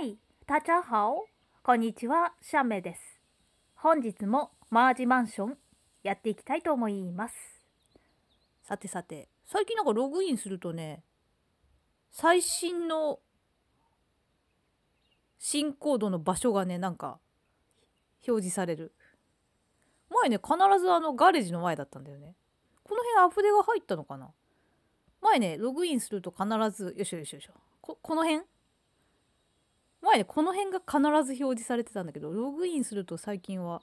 はい、たちゃはお。こんにちは、シャメです。本日もマージマンションやっていきたいと思います。さてさて、最近なんかログインするとね、最新の新コードの場所がね、なんか表示される。前ね、必ずあのガレージの前だったんだよね。この辺アフデが入ったのかな前ね、ログインすると必ず、よいしよしよしよ。こ、この辺前ねこの辺が必ず表示されてたんだけどログインすると最近は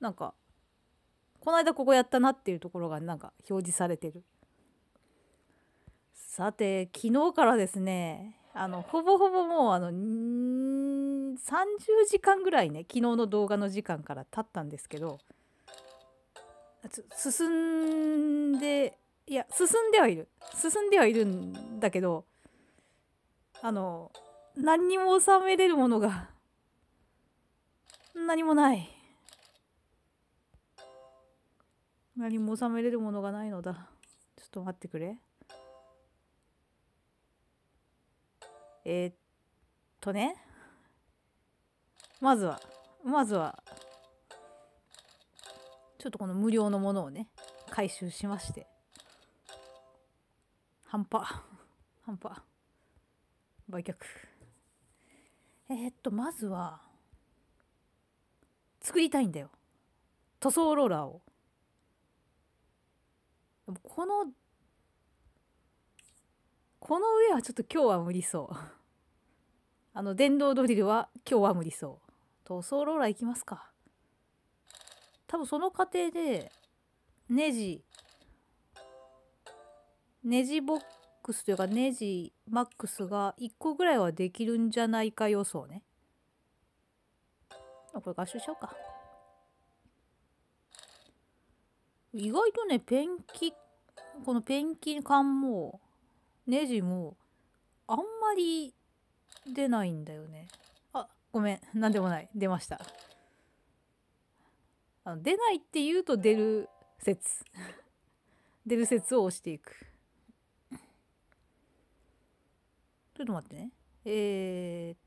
なんかこの間ここやったなっていうところがなんか表示されてるさて昨日からですねあのほぼほぼもうあの30時間ぐらいね昨日の動画の時間から経ったんですけど進んでいや進んではいる進んではいるんだけどあの何にも収めれるものが、何もない。何も収めれるものがないのだ。ちょっと待ってくれ。えー、っとね。まずは、まずは、ちょっとこの無料のものをね、回収しまして。半端。半端。売却。えー、っとまずは作りたいんだよ塗装ローラーをこのこの上はちょっと今日は無理そう あの電動ドリルは今日は無理そう塗装ローラーいきますか多分その過程でネジネジボックスというかネジマックスが1個ぐらいはできるんじゃないか予想ね。これ合唱しようか。意外とね、ペンキ、このペンキ缶も、ネジも、あんまり出ないんだよね。あ、ごめん。なんでもない。出ました。あの出ないって言うと出る説。出る説を押していく。ちょっと待ってね。えー、っ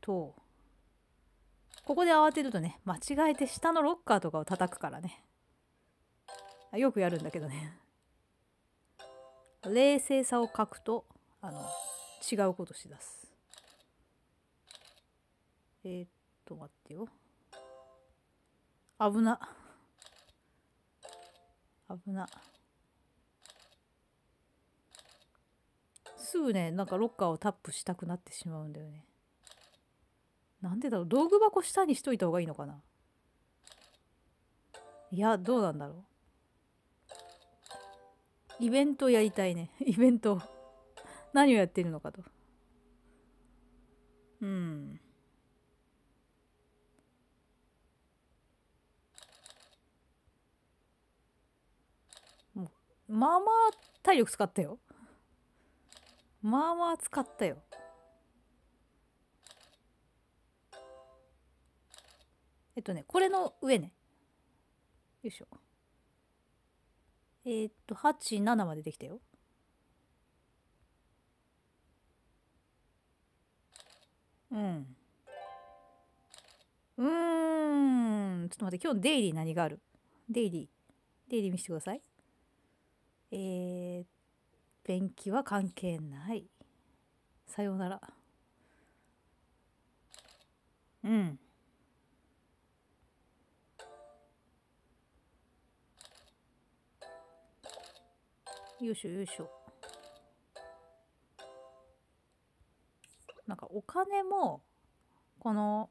と、ここで慌てるとね、間違えて下のロッカーとかを叩くからね。よくやるんだけどね。冷静さを書くと、あの、違うことしだす。えー、っと、待ってよ。危な。危な。すぐねなんかロッカーをタップしたくなってしまうんだよねなんでだろう道具箱下にしといた方がいいのかないやどうなんだろうイベントやりたいね イベント何をやってるのかとうんまあまあ体力使ったよまあまあ使ったよえっとねこれの上ねよいしょえー、っと87までできたようんうんちょっと待って今日デイリー何があるデイリーデイリー見せてくださいえー、っ便器は関係ないさようならうんよいしょよいしょなんかお金もこの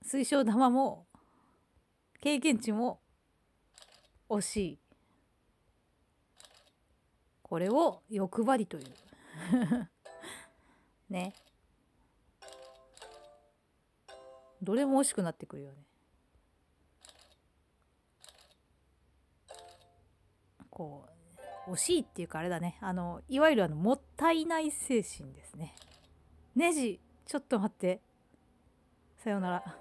水晶玉も経験値も惜しいこれを欲張りという ねどれも惜しくなってくるよねこう惜しいっていうかあれだねあのいわゆるあのもったいない精神ですねネジちょっと待ってさようなら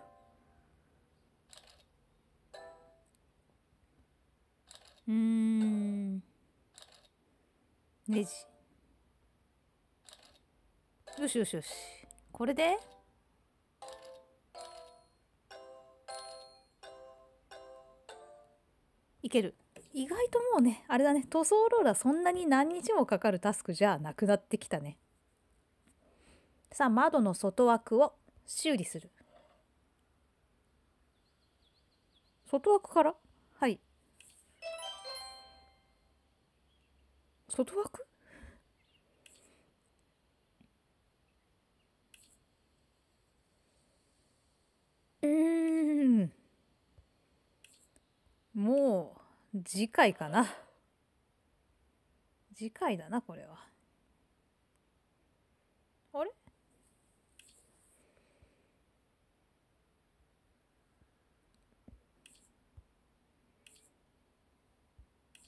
うんネジよしよしよしこれでいける意外ともうねあれだね塗装ローラーそんなに何日もかかるタスクじゃなくなってきたねさあ窓の外枠を修理する外枠からはい外枠うんもう次回かな次回だなこれはあれ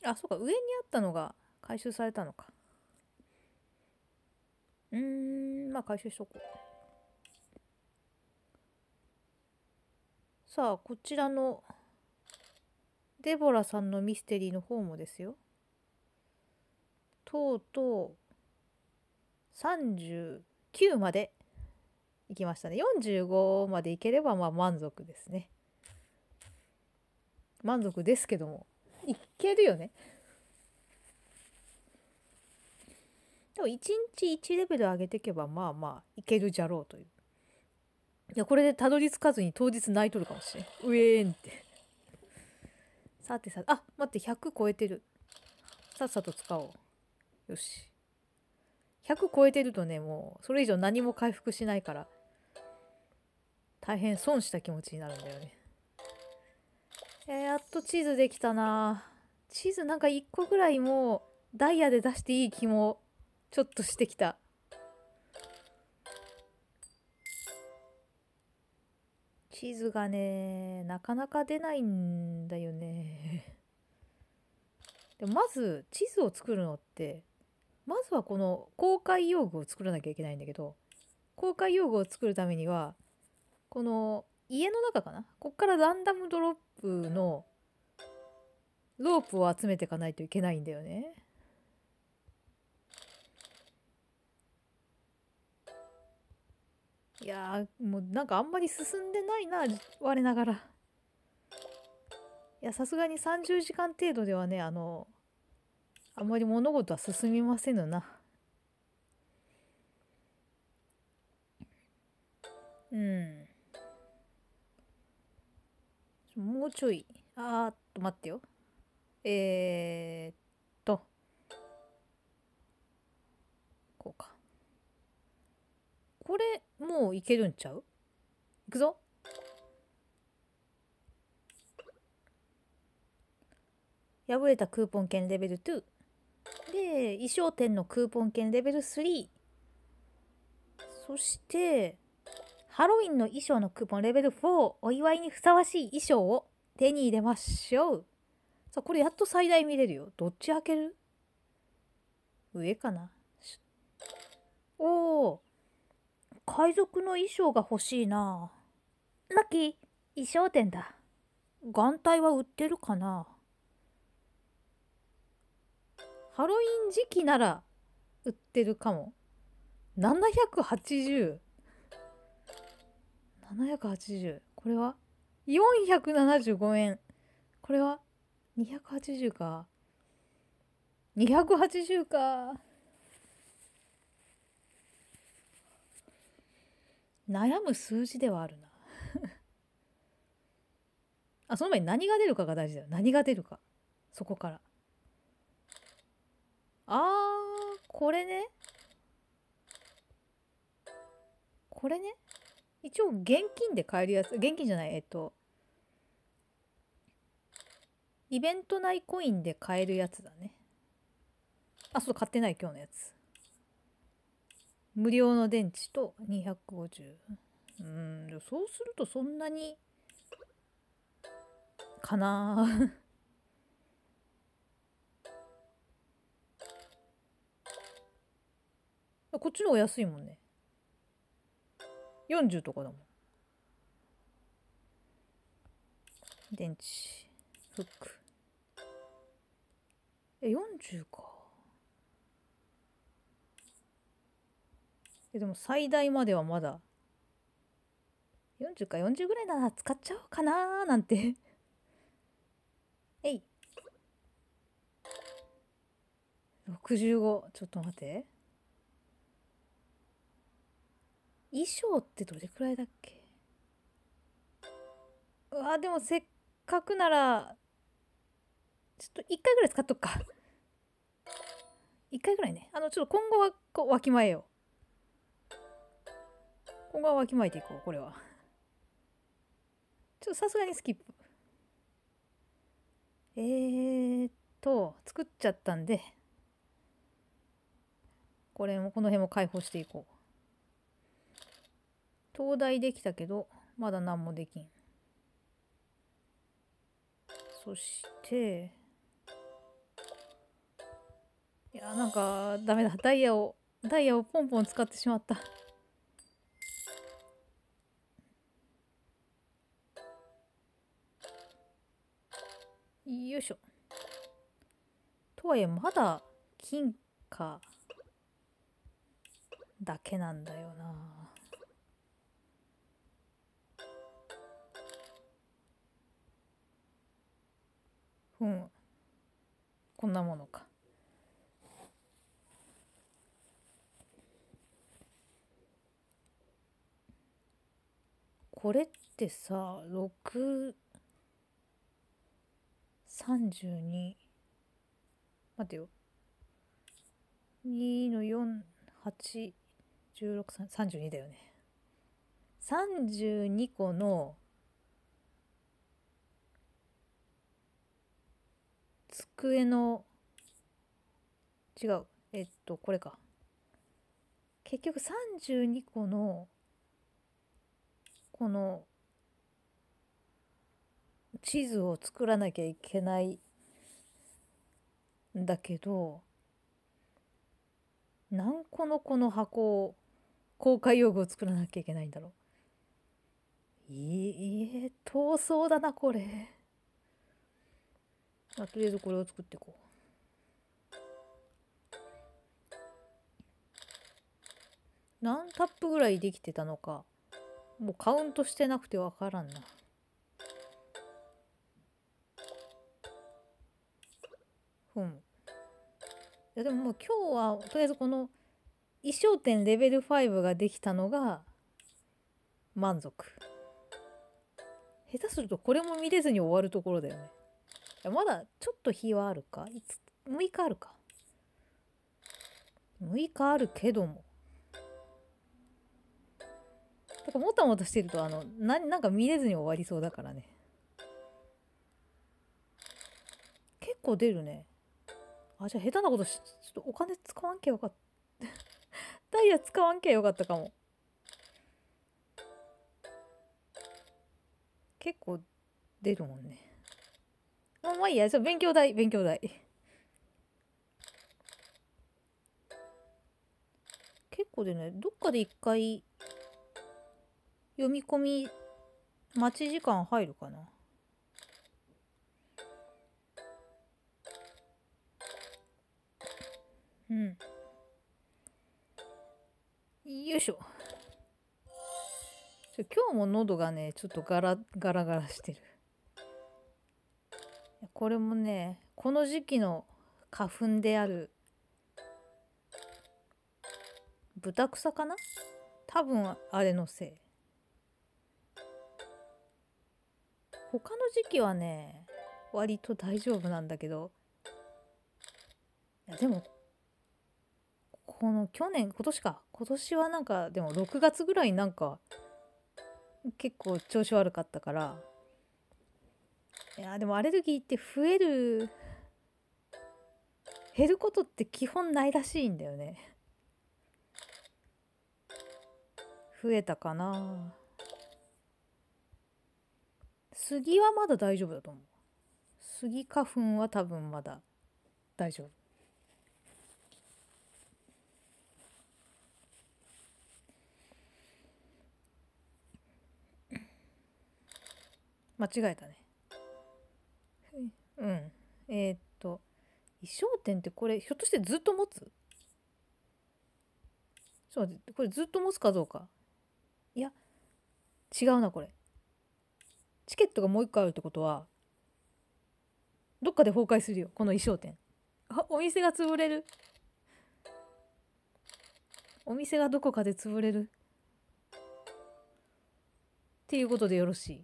あそうか上にあったのが回収されたのかうーんまあ回収しとこうさあこちらのデボラさんのミステリーの方もですよとうとう39までいきましたね45までいければまあ満足ですね満足ですけどもいけるよねでも1日1レベル上げていけばまあまあいけるじゃろうといういやこれでたどり着かずに当日泣いとるかもしれんうえーんってさてさてあ待って100超えてるさっさと使おうよし100超えてるとねもうそれ以上何も回復しないから大変損した気持ちになるんだよねえー、やっと地図できたな地図なんか1個ぐらいもうダイヤで出していい気もちょっとしてきた。地図がね、なかなか出ないんだよね。でまず地図を作るのって、まずはこの公開用具を作らなきゃいけないんだけど、公開用具を作るためには、この家の中かなこっからランダムドロップのロープを集めていかないといけないんだよね。いやもうなんかあんまり進んでないな我ながらいやさすがに30時間程度ではねあのあんまり物事は進みませんのなうんもうちょいあーっと待ってよえー、っこれもういけるんちゃういくぞ破れたクーポン券レベル2で衣装店のクーポン券レベル3そしてハロウィンの衣装のクーポンレベル4お祝いにふさわしい衣装を手に入れましょうさあこれやっと最大見れるよどっち開ける上かなおお海賊の衣装が欲しいな。ラッキー、衣装店だ。眼帯は売ってるかなハロウィン時期なら売ってるかも。780。780。これは ?475 円。これは280か。280か。悩む数字ではあるな あその前に何が出るかが大事だよ何が出るかそこからあーこれねこれね一応現金で買えるやつ現金じゃないえっとイベント内コインで買えるやつだねあそう買ってない今日のやつ無料の電池と250うんそうするとそんなにかな こっちの方が安いもんね40とかだもん電池フックえ40かえでも最大まではまだ40か40ぐらいなら使っちゃおうかなーなんてえい65ちょっと待って衣装ってどれくらいだっけうわでもせっかくならちょっと1回ぐらい使っとくか1回ぐらいねあのちょっと今後はこうわきまえようここはわきまえていこうこれは ちょっとさすがにスキップえー、っと作っちゃったんでこれもこの辺も解放していこう東大できたけどまだ何もできんそしていやなんかダメだダイヤをダイヤをポンポン使ってしまったよいしょ。とはいえ、まだ金貨だけなんだよな。うん。こんなものか。これってさ6 32待てよ2の4 8 1 6 3 2だよね32個の机の違うえっとこれか結局32個のこの地図を作らなきゃいけないんだけど何個のこの箱を公開用具を作らなきゃいけないんだろういえ遠そうだなこれまあとりあえずこれを作っていこう何タップぐらいできてたのかもうカウントしてなくてわからんな。ん、いやでももう今日はとりあえずこの衣装店レベル5ができたのが満足下手するとこれも見れずに終わるところだよねまだちょっと日はあるかいつ6日あるか6日あるけどもだからもたもたしてるとあのななんか見れずに終わりそうだからね結構出るねあ、じゃあ下手なことし、ちょっとお金使わんけよかった。ダイヤ使わんけよかったかも。結構出るもんね。まあまあいいや、そう勉強代、勉強代。結構でね、どっかで一回読み込み待ち時間入るかな。うんよいしょ今日も喉がねちょっとガラガラガラしてるこれもねこの時期の花粉である豚草かな多分あれのせい他の時期はね割と大丈夫なんだけどいやでもこの去年今年か今年はなんかでも6月ぐらいなんか結構調子悪かったからいやでもアレルギーって増える減ることって基本ないらしいんだよね増えたかな杉はまだ大丈夫だと思う杉花粉は多分まだ大丈夫間違えたねうんえー、っと衣装店ってこれひょっとしてずっと持つちょっと待ってこれずっと持つかどうかいや違うなこれチケットがもう一個あるってことはどっかで崩壊するよこの衣装店あお店が潰れるお店がどこかで潰れるっていうことでよろしい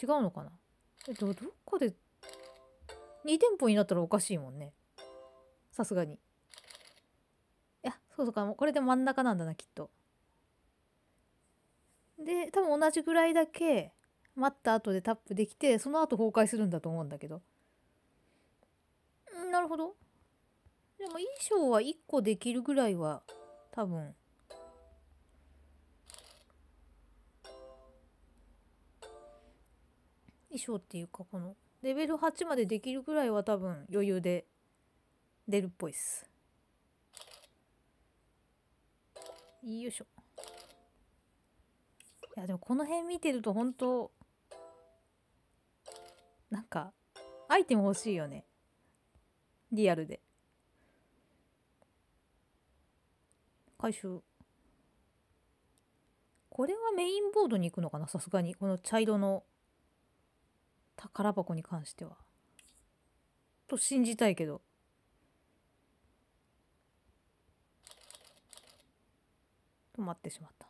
違うのかなえっと、どっかで、2店舗になったらおかしいもんね。さすがに。いや、そうそうか、これで真ん中なんだな、きっと。で、多分同じぐらいだけ待った後でタップできて、その後崩壊するんだと思うんだけど。んなるほど。でも衣装は1個できるぐらいは多分衣装っていうかこのレベル8までできるぐらいは多分余裕で出るっぽいっすよいしょいやでもこの辺見てると本当なんかアイテム欲しいよねリアルで回収これはメインボードに行くのかなさすがにこの茶色の宝箱に関しては。と信じたいけど。止まってしまった。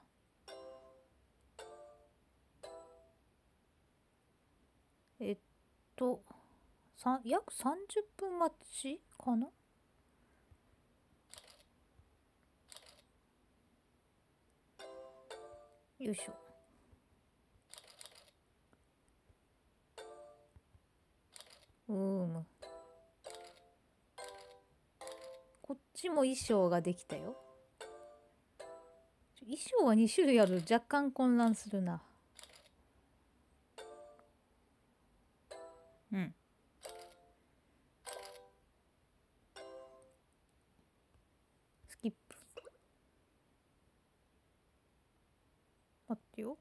えっと、約30分待ちかなよいしょ。うーむこっちも衣装ができたよ衣装は2種類ある若干混乱するなうんスキップ待ってよ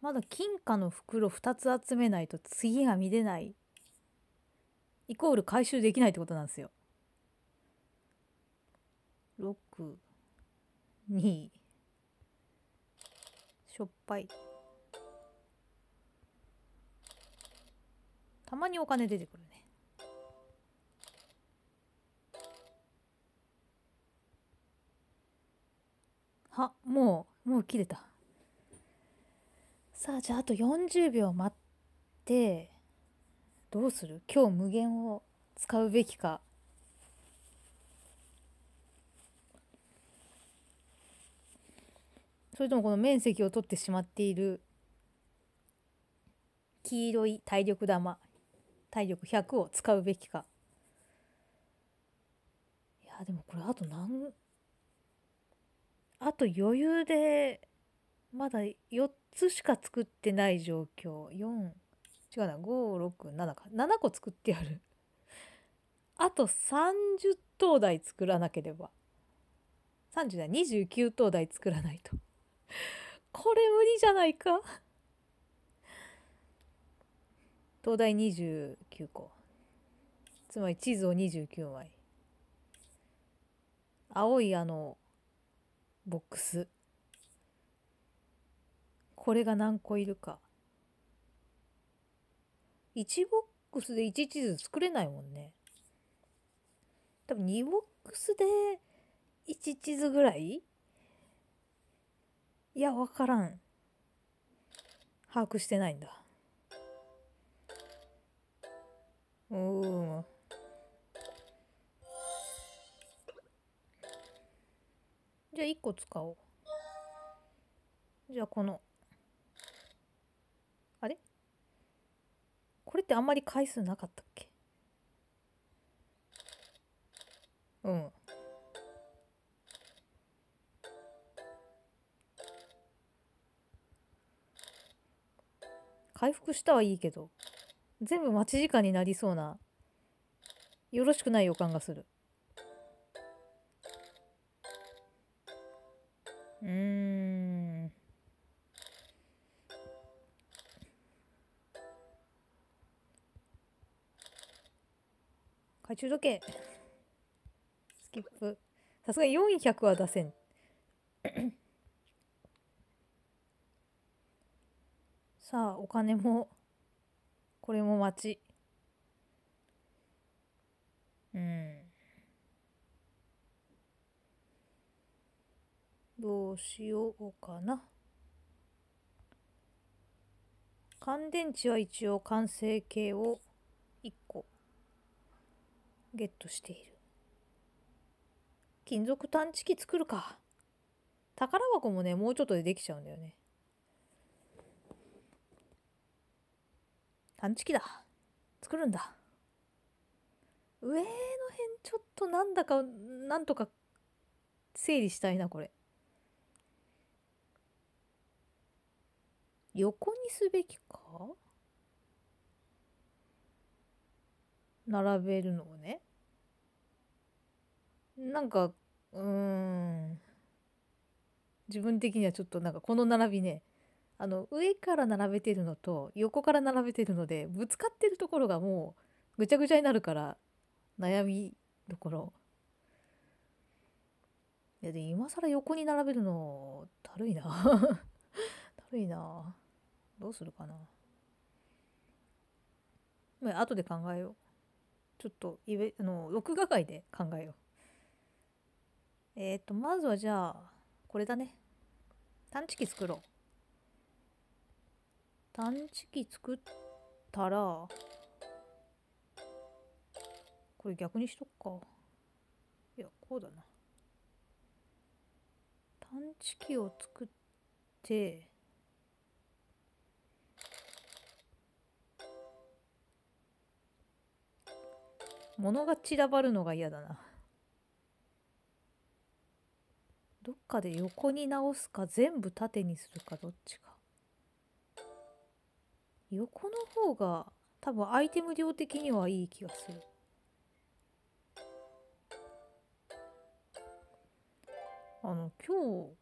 まだ金貨の袋2つ集めないと次が見れないイコール回収できないってことなんですよ。6 2しょっぱいたまにお金出てくるねはもうもう切れたさあじゃああと40秒待ってどうする今日無限を使うべきかそれともこの面積を取ってしまっている黄色い体力玉体力100を使うべきかいやでもこれあと何あと余裕でまだ4つしか作ってない状況4違うな567か7個作ってやる あと30灯台作らなければ30台29灯台作らないと これ無理じゃないか灯台29個つまり地図を29枚青いあのボックスこれが何個いるか1ボックスで1地図作れないもんね。多分2ボックスで1地図ぐらいいや、わからん。把握してないんだ。うーん。じゃあ1個使おう。じゃあこのこれってあんまり回数なかったっけうん回復したはいいけど全部待ち時間になりそうなよろしくない予感がするうん懐中時計スキップさすがに400は出せん さあお金もこれも待ちうんどうしようかな乾電池は一応完成形を1個ゲットしている金属探知機作るか宝箱もねもうちょっとでできちゃうんだよね探知機だ作るんだ上の辺ちょっとなんだかなんとか整理したいなこれ横にすべきか並べるのをねなんかうん自分的にはちょっとなんかこの並びねあの上から並べてるのと横から並べてるのでぶつかってるところがもうぐちゃぐちゃになるから悩みどころいやで今更横に並べるのだるいな だるいなどうするかなまあ後で考えようちょっといべあの録画外で考えよう。えっ、ー、とまずはじゃあこれだね。探知機作ろう。探知機作ったらこれ逆にしとっか。いやこうだな。探知機を作って。物が散らばるのが嫌だな。どっかで横に直すか全部縦にするかどっちか。横の方が多分アイテム量的にはいい気がする。あの今日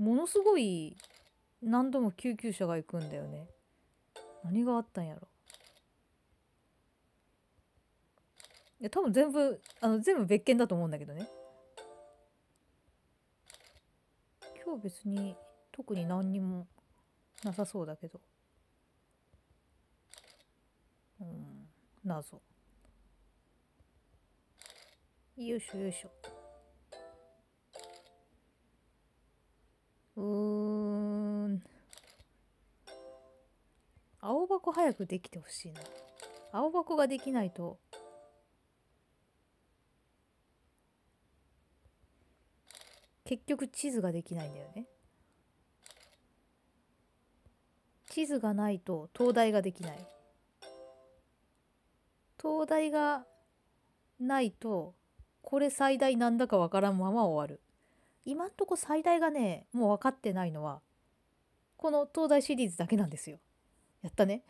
ものすごい何度も救急車が行くんだよね。何があったんやろ。や多分全部あの全部別件だと思うんだけどね今日別に特に何にもなさそうだけどうん謎よいしょよいしょうん青箱早くできてほしいな青箱ができないと結局地図ができないんだよね地図がないと灯台ができない灯台がないとこれ最大なんだかわからんまま終わる今んとこ最大がねもう分かってないのはこの東大シリーズだけなんですよやったね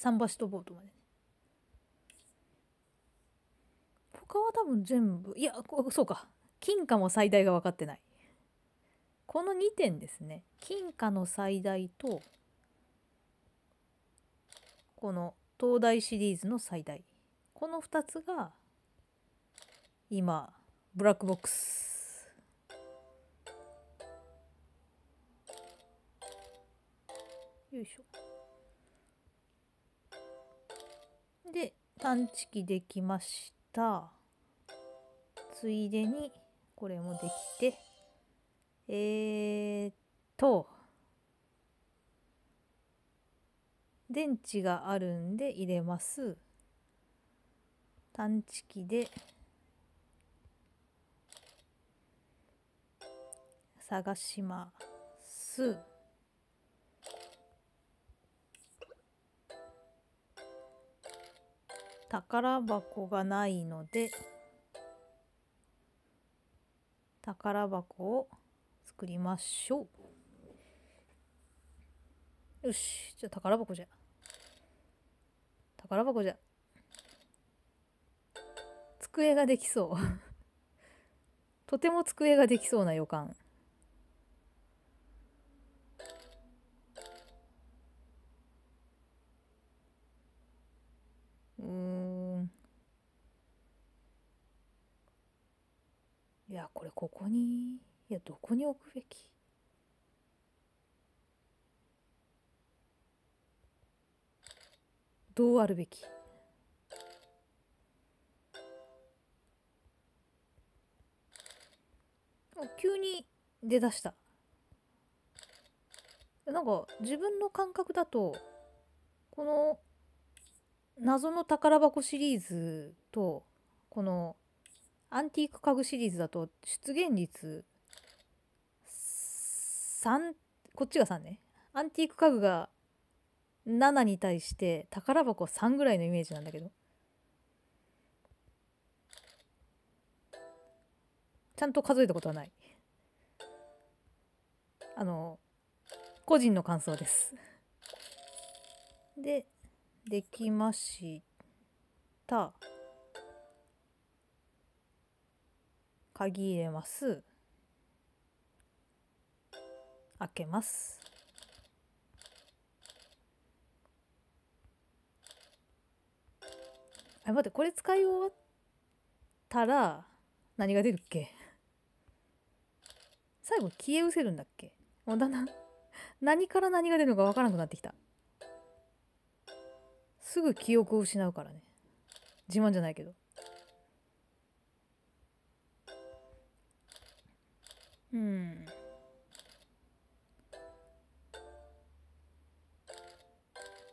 桟橋とボートまで他は多分全部いやそうか金貨も最大が分かってないこの2点ですね金貨の最大とこの東大シリーズの最大この2つが今ブラックボックスよいしょで探知機できましたついでにこれもできてえー、っと電池があるんで入れます探知機で探します宝箱がないので宝箱を作りましょうよしじゃあ宝箱じゃ宝箱じゃ机ができそう とても机ができそうな予感やこれここにいやどこに置くべきどうあるべき急に出だしたなんか自分の感覚だとこの謎の宝箱シリーズとこのアンティーク家具シリーズだと出現率3こっちが3ねアンティーク家具が7に対して宝箱3ぐらいのイメージなんだけどちゃんと数えたことはないあの個人の感想ですでできました。鍵入れます開けますあ待ってこれ使い終わったら何が出るっけ最後消え失せるんだっけもうだんだん何から何が出るのか分からなくなってきたすぐ記憶を失うからね自慢じゃないけどうん。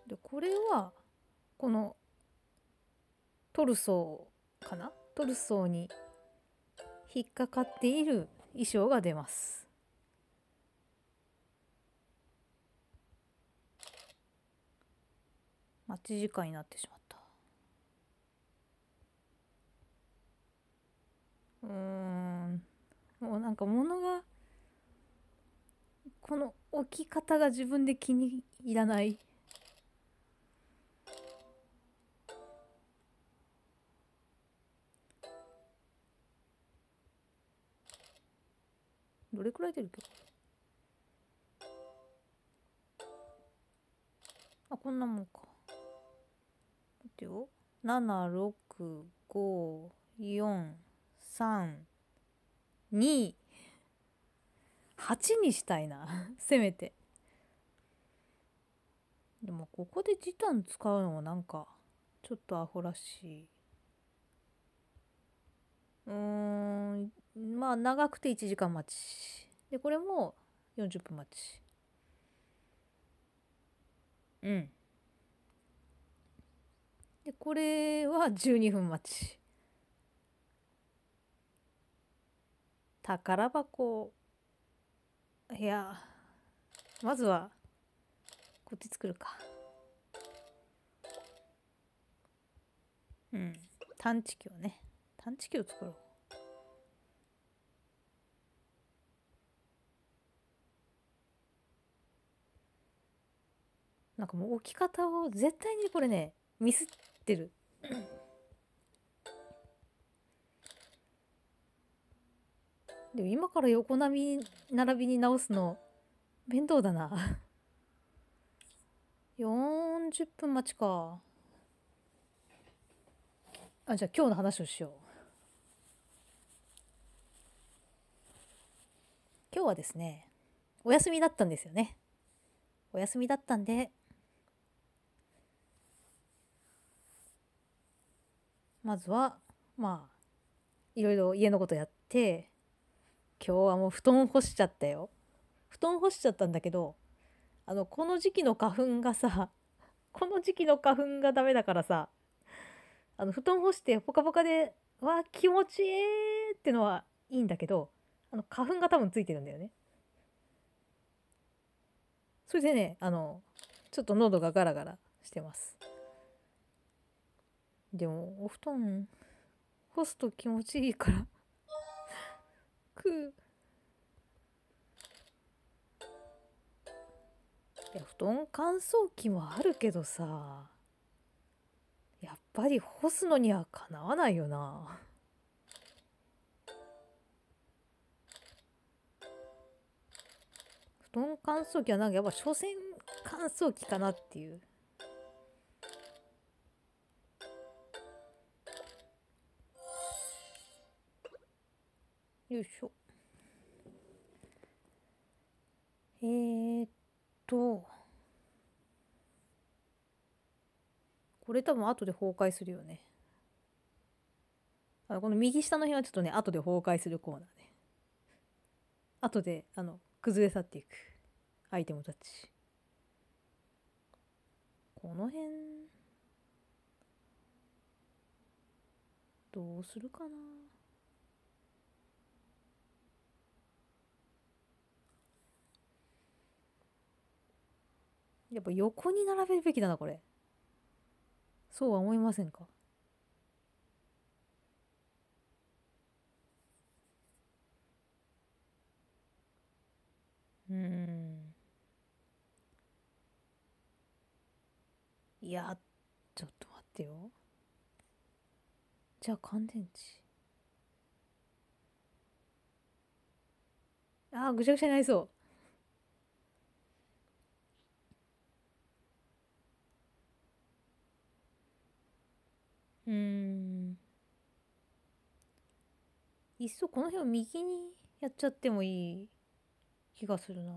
でこれはこのトルソーかなトルソーに引っかかっている衣装が出ます。待ち時間になってしまった。うんもうなんか物がこの置き方が自分で気に入らないどれくらい出るけあこんなもんか待ってよ7 6 5 4 3 28にしたいな せめてでもここで時短使うのもなんかちょっとアホらしいうんまあ長くて1時間待ちでこれも40分待ちうんでこれは12分待ち宝箱いやまずはこっち作るかうん探知機をね探知機を作ろうなんかもう置き方を絶対にこれねミスってるでも今から横並び並びに直すの面倒だな40 分待ちかあじゃあ今日の話をしよう今日はですねお休みだったんですよねお休みだったんでまずはまあいろいろ家のことやって今日はもう布団干しちゃったよ布団干しちゃったんだけどあのこの時期の花粉がさ この時期の花粉がダメだからさあの布団干してポカポカでわあ気持ちいいってのはいいんだけどあの花粉が多分ついてるんだよねそれでねあのちょっと喉がガラガラしてますでもお布団干すと気持ちいいからくいや布団乾燥機もあるけどさやっぱり干すのにはかなわないよな。布団乾燥機はなんかやっぱ所詮乾燥機かなっていう。よいしょえー、っとこれ多分後で崩壊するよねあのこの右下の辺はちょっとね後で崩壊するコーナーね後であの崩れ去っていくアイテムたちこの辺どうするかなやっぱ横に並べるべきだなこれそうは思いませんかうんいやちょっと待ってよじゃあ乾電池ああ、ぐちゃぐちゃになりそううーんいっそこの辺を右にやっちゃってもいい気がするな。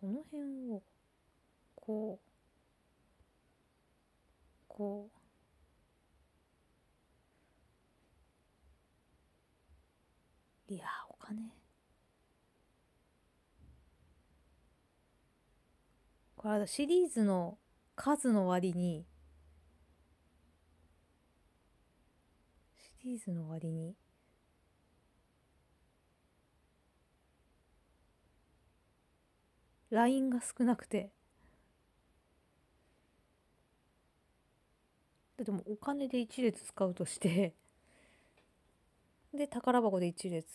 この辺をこうこういやお金これシリーズの数の割にシリーズの割にラインが少なくてでもお金で1列使うとしてで宝箱で1列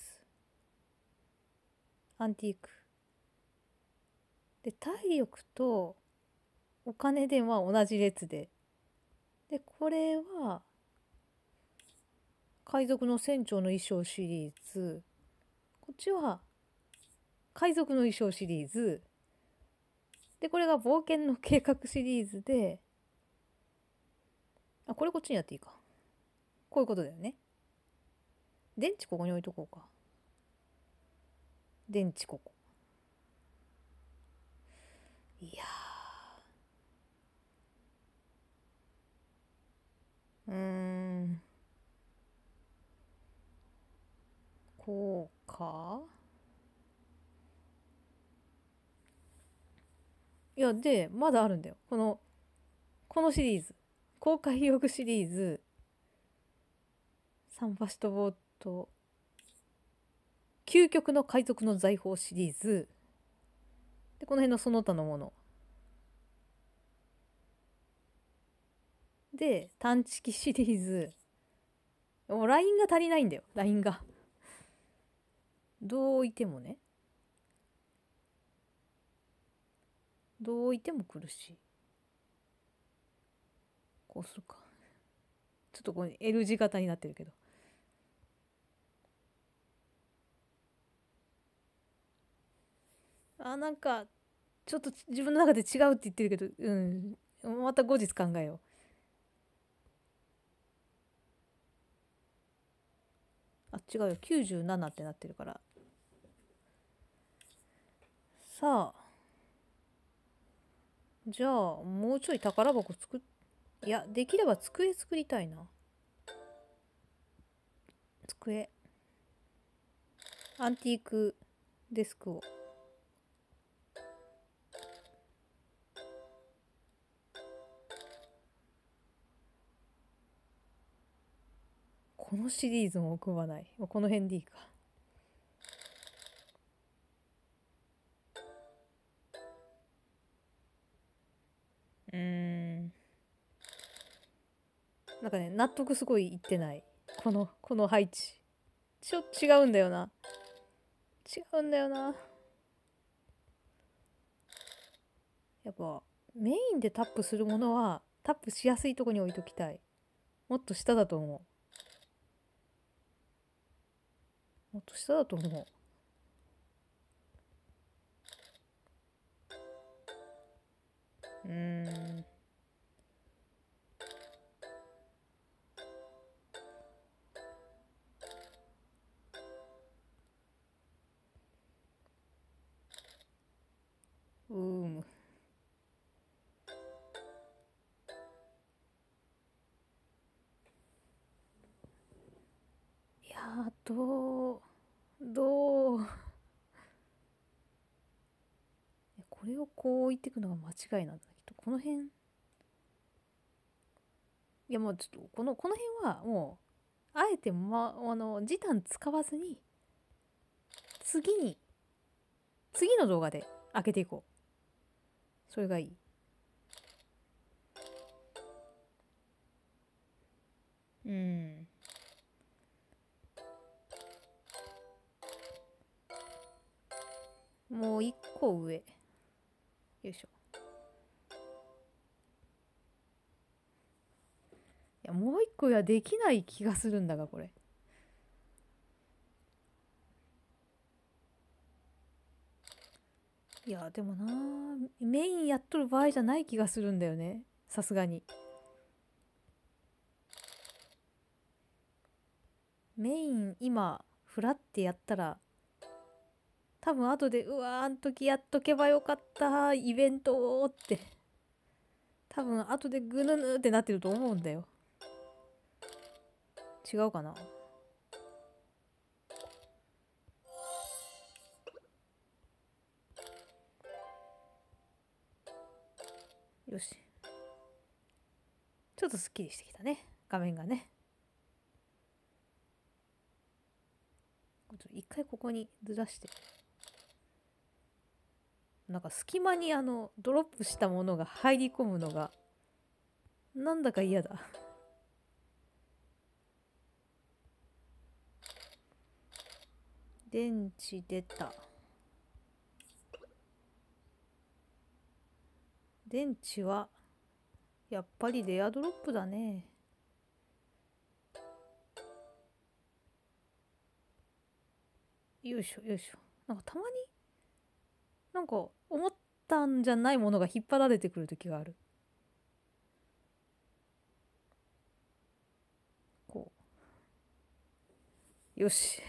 アンティークで体力とお金では同じ列ででこれは海賊の船長の衣装シリーズこっちは海賊の衣装シリーズでこれが冒険の計画シリーズであこれこっちにやっていいかこういうことだよね電池ここに置いとこうか電池ここいやうんこうかいやでまだあるんだよこのこのシリーズ公開用具シリーズ桟橋とボートと「究極の海賊の財宝」シリーズでこの辺のその他のもので探知機シリーズもう LINE が足りないんだよ LINE がどう置いてもねどう置いても苦しいこうするかちょっとこれ L 字型になってるけどあなんかちょっと自分の中で違うって言ってるけどうんまた後日考えよう。あ違うよ97ってなってるからさあじゃあもうちょい宝箱作っいやできれば机作りたいな机アンティークデスクを。このシリーズも送まない。この辺でいいか。うん。なんかね、納得すごいいってない。この、この配置。ちょっと違うんだよな。違うんだよな。やっぱ、メインでタップするものは、タップしやすいとこに置いときたい。もっと下だと思う。もっと下だと思う。うん。うーむ。いやどうれをこう置いていくのが間違いなんだけどこの辺いやもうちょっとこのこの辺はもうあえて、ま、あの時短使わずに次に次の動画で開けていこうそれがいいうんもう一個上。よいしょいやもう一個やできない気がするんだがこれ。いやでもなメインやっとる場合じゃない気がするんだよねさすがにメイン今フラってやったら多分後で、うわー、あの時やっとけばよかった、イベントって。多分後でぐぬぬってなってると思うんだよ。違うかなよし。ちょっとすっきりしてきたね。画面がね。一回ここにずらして。なんか隙間にあのドロップしたものが入り込むのがなんだか嫌だ。電池出た。電池はやっぱりレアドロップだね。よいしょよいしょ。なんかたまになんか思ったんじゃないものが引っ張られてくる時があるこうよし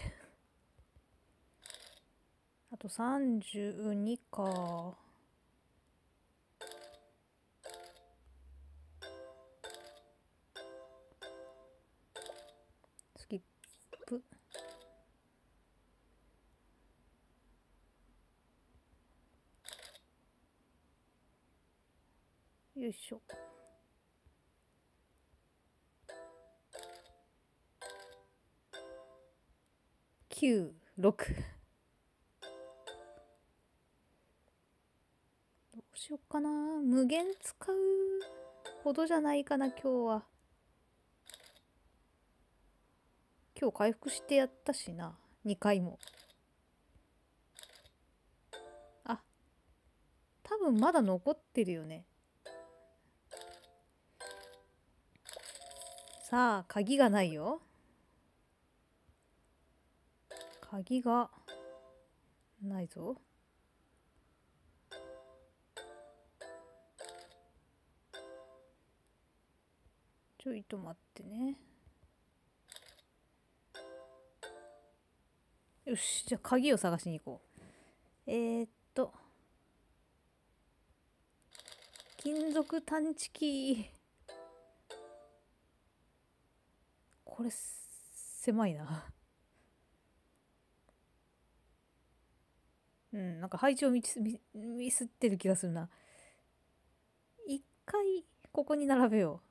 あと32か。よいしょ九六どうしよっかな無限使うほどじゃないかな今日は今日回復してやったしな2回もあ多分まだ残ってるよねさあ、鍵がないよ。鍵がないぞ。ちょいと待ってね。よし、じゃあ鍵を探しに行こう。えー、っと、金属探知機。これ狭いな うんなんか配置をミスミスってる気がするな一回ここに並べよ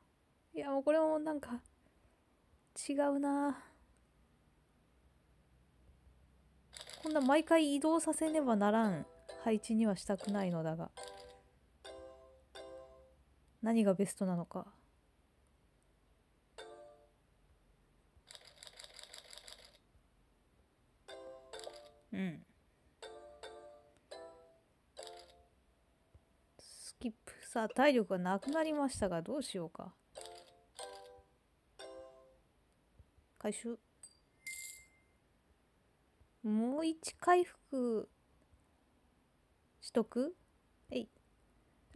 ういやもうこれもなんか違うなこんな毎回移動させねばならん配置にはしたくないのだが何がベストなのかうんスキップさあ体力がなくなりましたがどうしようか回収もう一回復しとくえい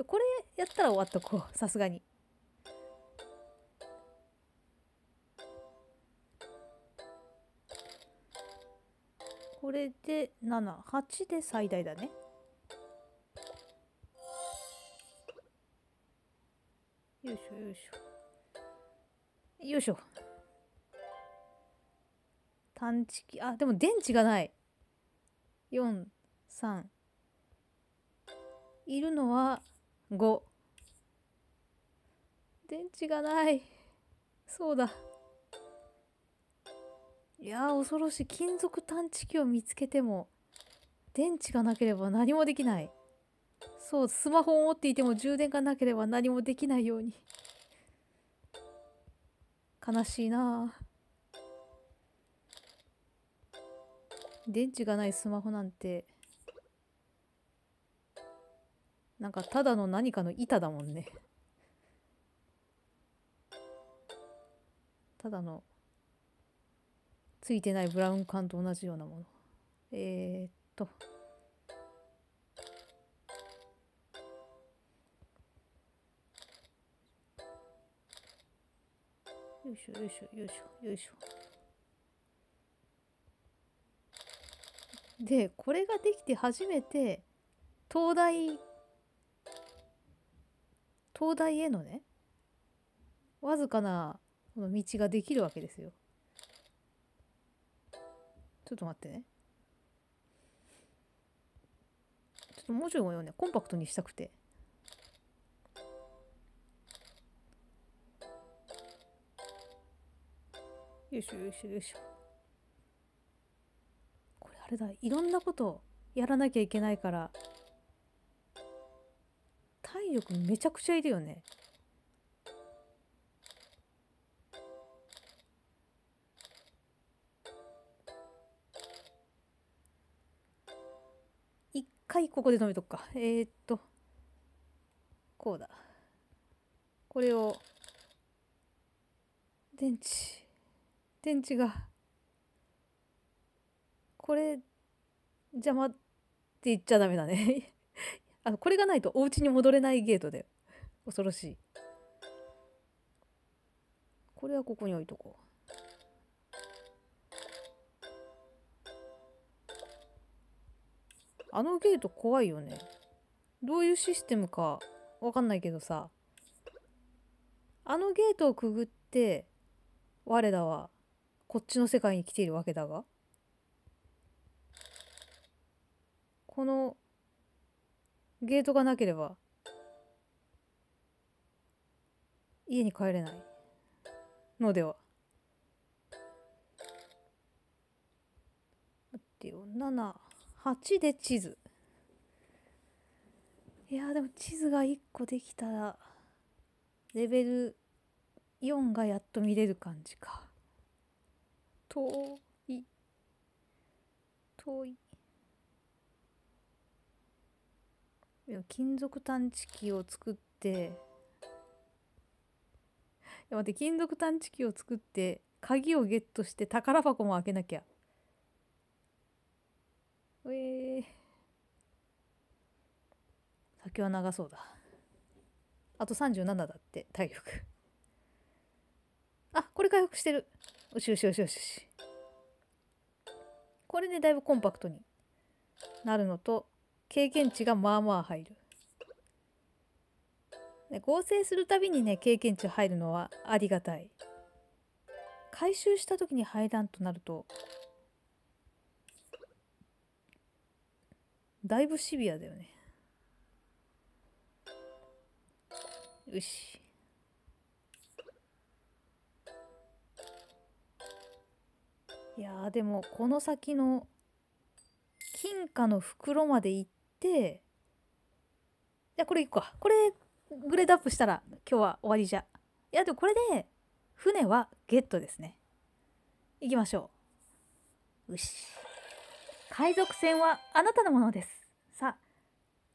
これやったら終わっとこうさすがにこれで78で最大だねよいしょよいしょよいしょ探知機あでも電池がない43いるのは5電池がないそうだいやー恐ろしい金属探知機を見つけても電池がなければ何もできないそうスマホを持っていても充電がなければ何もできないように悲しいな電池がないスマホなんてなんかただの何かの板だもんねただのついてないブラウン管と同じようなものえー、っとよいしょよいしょよいしょよいしょでこれができて初めて東大東大へのねわずかなこの道ができるわけですよ。ちょっと待ってね。ちょっと文字を読んコンパクトにしたくて。よいしょよいしょよいしょ。これあれだ、いろんなことやらなきゃいけないから、体力めちゃくちゃいるよね。回ここで止めとくか。えー、っと、こうだ。これを、電池。電池が、これ、邪魔って言っちゃダメだね あの、これがないとお家に戻れないゲートで。恐ろしい。これはここに置いとこう。あのゲート怖いよね。どういうシステムかわかんないけどさ。あのゲートをくぐって、我らはこっちの世界に来ているわけだが。このゲートがなければ家に帰れないのでは待ってよ7 8で地図いやでも地図が1個できたらレベル4がやっと見れる感じか遠い遠いいや金属探知機を作っていや待って金属探知機を作って鍵をゲットして宝箱も開けなきゃうえー、先は長そうだあと37だって体力あこれ回復してるよしよしよしよしよしこれでだいぶコンパクトになるのと経験値がまあまあ入る、ね、合成するたびにね経験値入るのはありがたい回収した時に入らんとなるとだいぶシビアだよねよしいやでもこの先の金貨の袋まで行っていやこれいくかこれグレードアップしたら今日は終わりじゃいやでもこれで船はゲットですね行きましょうよし海賊船はあなたのものです。さあ、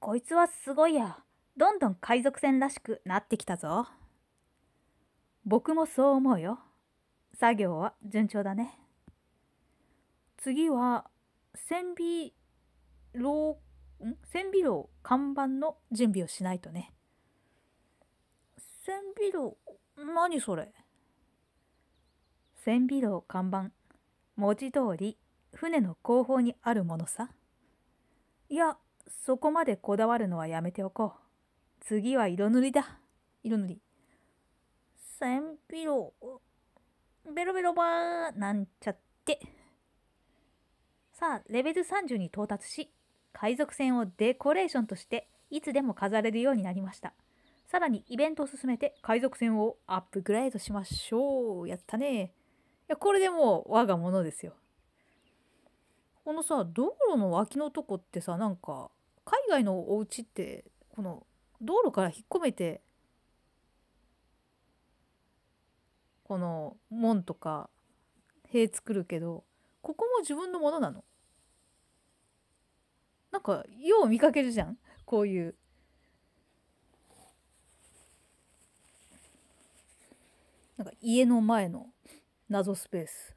こいつはすごいや。どんどん海賊船らしくなってきたぞ。僕もそう思うよ。作業は順調だね。次は、船尾楼、船尾楼看板の準備をしないとね。船尾楼、何それ船尾楼看板。文字通り船の後方にあるものさ。いや、そこまでこだわるのはやめておこう。次は色塗りだ。色塗り。千ピロ、ベロベロバーなんちゃって。さあ、レベル30に到達し、海賊船をデコレーションとしていつでも飾れるようになりました。さらにイベントを進めて海賊船をアップグレードしましょう。やったね。いや、これでもう我がものですよ。このさ道路の脇のとこってさなんか海外のお家ってこの道路から引っ込めてこの門とか塀作るけどここも自分のものなのなんかよう見かけるじゃんこういう。なんか家の前の謎スペース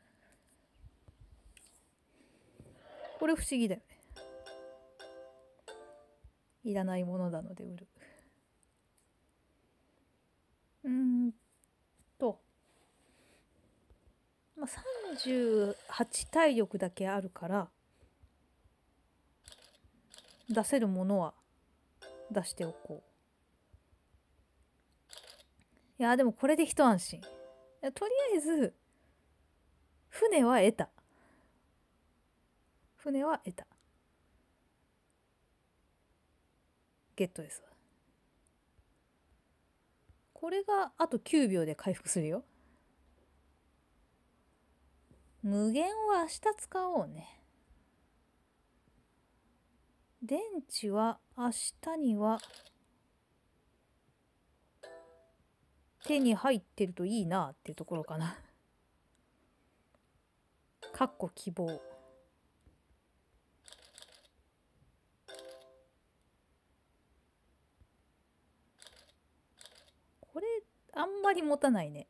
これ不思議だよねいらないものなので売るうんと、まあ、38体力だけあるから出せるものは出しておこういやでもこれで一安心とりあえず船は得た船は得たゲットですこれがあと9秒で回復するよ無限は明日使おうね電池は明日には手に入ってるといいなっていうところかな。かっこ希望。あんまり持たないね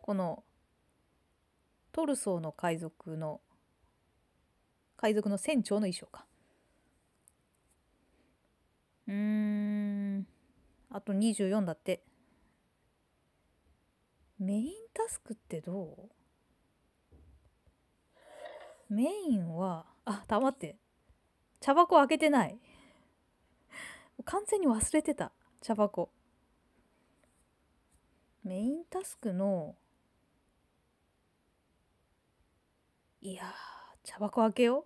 このトルソーの海賊の海賊の船長の衣装かうんあと24だってメインタスクってどうメインはあたまって茶箱開けてない完全に忘れてた茶箱メインタスクのいや茶箱開けよ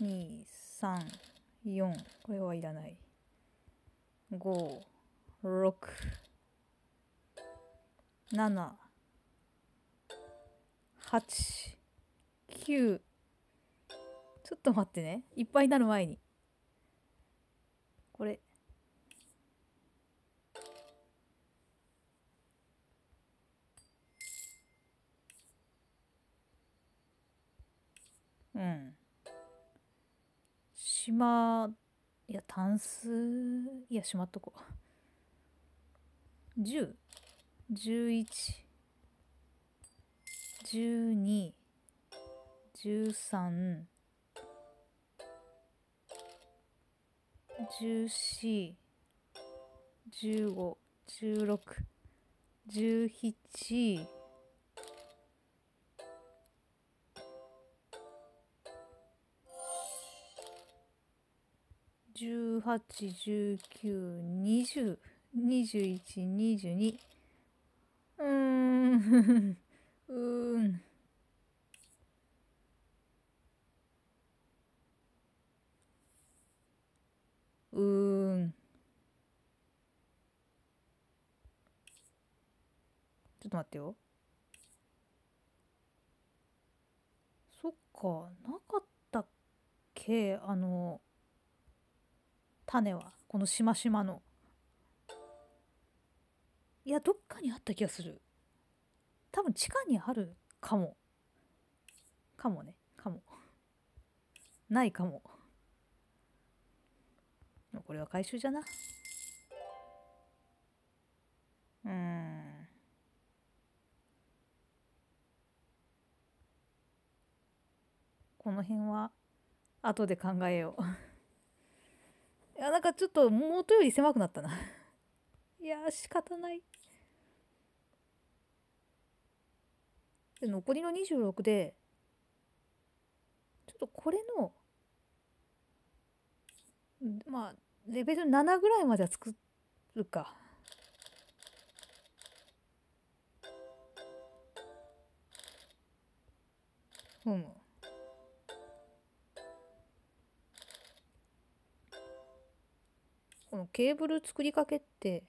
234これはいらない567 8 9ちょっと待ってねいっぱいになる前にこれしまいやタンスいやしまっとこう10 11 12 13 14 15 16 17 1819202122うーんうーんうーんちょっと待ってよそっかなかったっけあの種はこのしましまのいやどっかにあった気がする多分地下にあるかもかもねかもないかもこれは回収じゃなうんこの辺は後で考えようやなんかちょっと元より狭くなったな いや仕方ないで残りの26でちょっとこれのまあレベル7ぐらいまでは作るか。うんこのケーブル作りかけって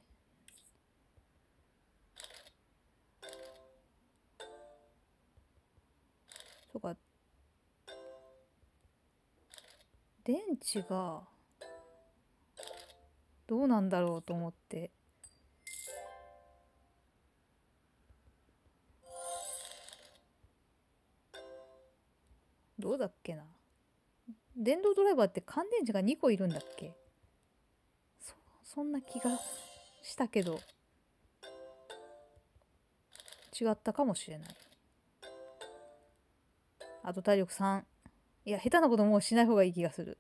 そうか電池がどうなんだろうと思ってどうだっけな電動ドライバーって乾電池が2個いるんだっけそんな気がしたけど違ったかもしれないあと体力3いや下手なこともうしない方がいい気がする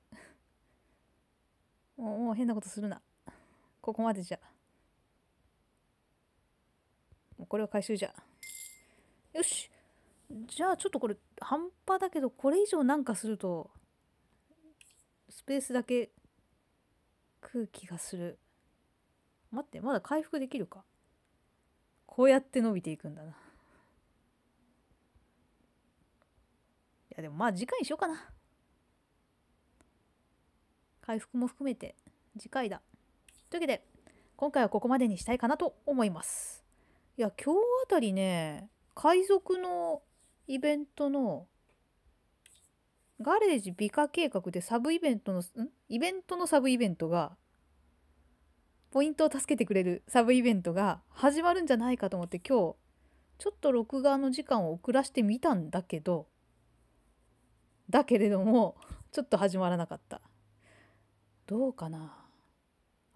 もうもう変なことするなここまでじゃもうこれは回収じゃよしじゃあちょっとこれ半端だけどこれ以上なんかするとスペースだけ空気がする待ってまだ回復できるかこうやって伸びていくんだないやでもまあ次回にしようかな回復も含めて次回だというわけで今回はここまでにしたいかなと思いますいや今日あたりね海賊のイベントのガレージ美化計画でサブイベントのんイベントのサブイベントがポイントを助けてくれるサブイベントが始まるんじゃないかと思って今日ちょっと録画の時間を遅らしてみたんだけどだけれどもちょっと始まらなかったどうかな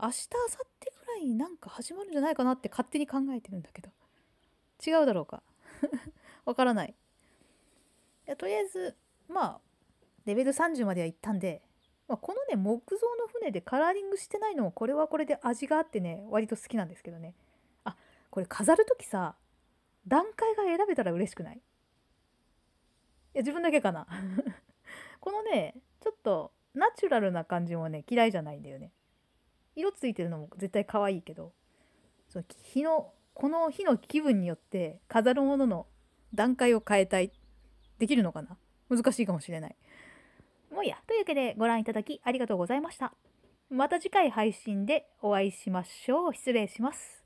明日明後日ぐらいになんか始まるんじゃないかなって勝手に考えてるんだけど違うだろうか わからないいやとりあえずまあレベル30までは行ったんでまあ、このね木造の船でカラーリングしてないのもこれはこれで味があってね割と好きなんですけどねあこれ飾る時さ段階が選べたら嬉しくないいや自分だけかな このねちょっとナチュラルな感じもね嫌いじゃないんだよね色ついてるのも絶対可愛いけどその日のこの日の気分によって飾るものの段階を変えたいできるのかな難しいかもしれないもうや。というわけでご覧いただきありがとうございました。また次回配信でお会いしましょう。失礼します。